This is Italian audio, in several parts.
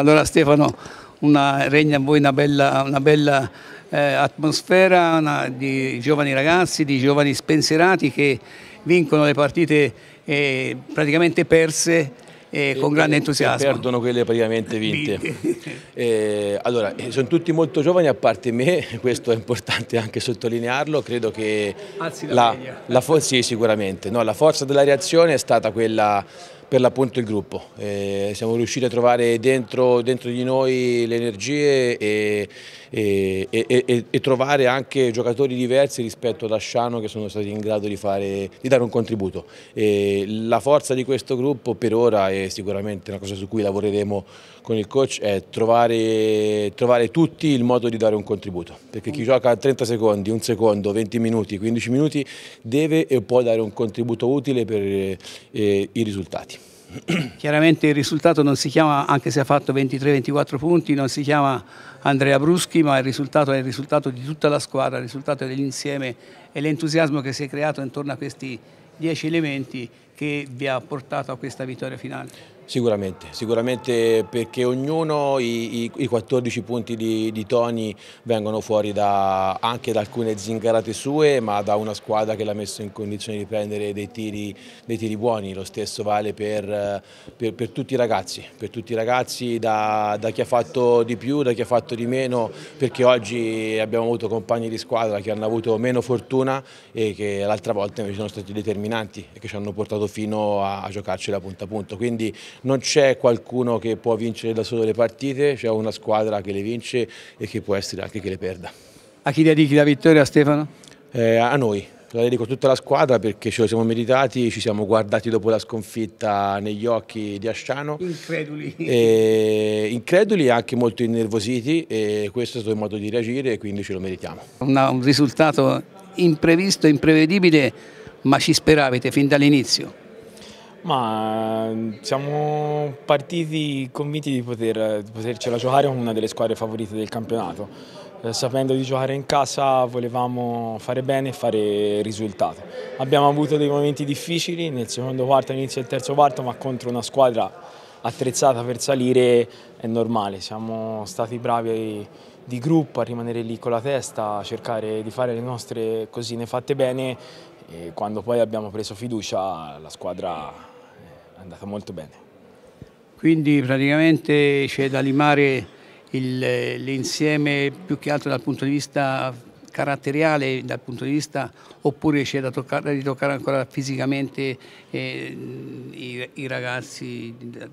Allora Stefano, una, regna a voi una bella, una bella eh, atmosfera una, di giovani ragazzi, di giovani spensierati che vincono le partite eh, praticamente perse eh, con grande entusiasmo. E perdono quelle praticamente vinte. eh, allora, eh, sono tutti molto giovani a parte me, questo è importante anche sottolinearlo, credo che Alzi la, la, la, for sì, no, la forza della reazione è stata quella per l'appunto il gruppo. Eh, siamo riusciti a trovare dentro, dentro di noi le energie e, e, e, e, trovare anche giocatori diversi rispetto ad Asciano che sono stati in grado di, fare, di dare un contributo. la forza di questo gruppo per ora è sicuramente una cosa su cui lavoreremo con il coach, è trovare, trovare tutti il modo di dare un contributo, perché chi gioca 30 secondi, un secondo, 20 minuti, 15 minuti deve e può dare un contributo utile per eh, i risultati. Chiaramente il risultato non si chiama, anche se ha fatto 23-24 punti, non si chiama Andrea Bruschi, ma il risultato è il risultato di tutta la squadra, il risultato dell'insieme e l'entusiasmo che si è creato intorno a questi 10 elementi che vi ha portato a questa vittoria finale. Sicuramente, sicuramente perché ognuno i, i, i 14 punti di, di, Tony vengono fuori da, anche da alcune zingarate sue ma da una squadra che l'ha messo in condizione di prendere dei tiri, dei tiri buoni, lo stesso vale per, per, per, tutti i ragazzi, per tutti i ragazzi da, da, chi ha fatto di più, da chi ha fatto di meno perché oggi abbiamo avuto compagni di squadra che hanno avuto meno fortuna e che l'altra volta invece sono stati determinati determinanti e che ci hanno portato fino a, a giocarci la punta a punto. Quindi non c'è qualcuno che può vincere da solo le partite, c'è una squadra che le vince e che può essere anche che le perda. A chi dedichi la vittoria Stefano? Eh, a noi, la dedico a tutta la squadra perché ce lo siamo meritati, ci siamo guardati dopo la sconfitta negli occhi di Asciano. Increduli. E increduli e anche molto innervositi e questo è stato il modo di reagire e quindi ce lo meritiamo. Una, un risultato imprevisto, imprevedibile ma ci speravate fin dall'inizio? Ma mm, siamo partiti convinti di, poter, di potercela giocare con una delle squadre favorite del campionato. Eh, sapendo di giocare in casa volevamo fare bene e fare risultato. Abbiamo avuto dei momenti difficili nel secondo quarto, all'inizio del terzo quarto, ma contro una squadra attrezzata per salire è normale. Siamo stati bravi di gruppo a rimanere lì con la testa, a cercare di fare le nostre cosine fatte bene e quando poi abbiamo preso fiducia la squadra è andata molto bene. Quindi praticamente c'è da limare l'insieme più che altro dal punto di vista caratteriale dal punto di vista oppure c'è da toccare, ritoccare ancora fisicamente eh, i, i, ragazzi eh,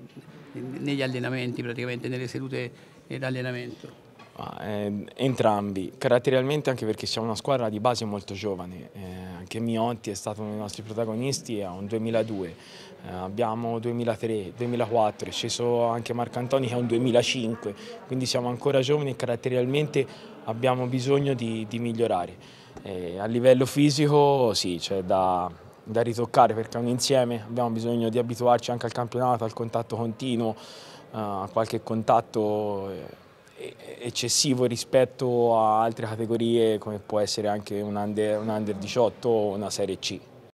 negli allenamenti praticamente, nelle sedute eh, d'allenamento? Eh, entrambi, caratterialmente anche perché siamo una squadra di base molto giovane, eh, anche Miotti è stato uno dei nostri protagonisti a un 2002, eh, abbiamo 2003, 2004, è sceso anche Marcantoni che è un 2005, quindi siamo ancora giovani e caratterialmente abbiamo bisogno di, di migliorare. Eh, a livello fisico sì, c'è cioè da, da ritoccare perché è un insieme, abbiamo bisogno di abituarci anche al campionato, al contatto continuo, a eh, qualche contatto eh, eh, eccessivo rispetto a altre categorie come può essere anche un under, un under 18 o una Serie C.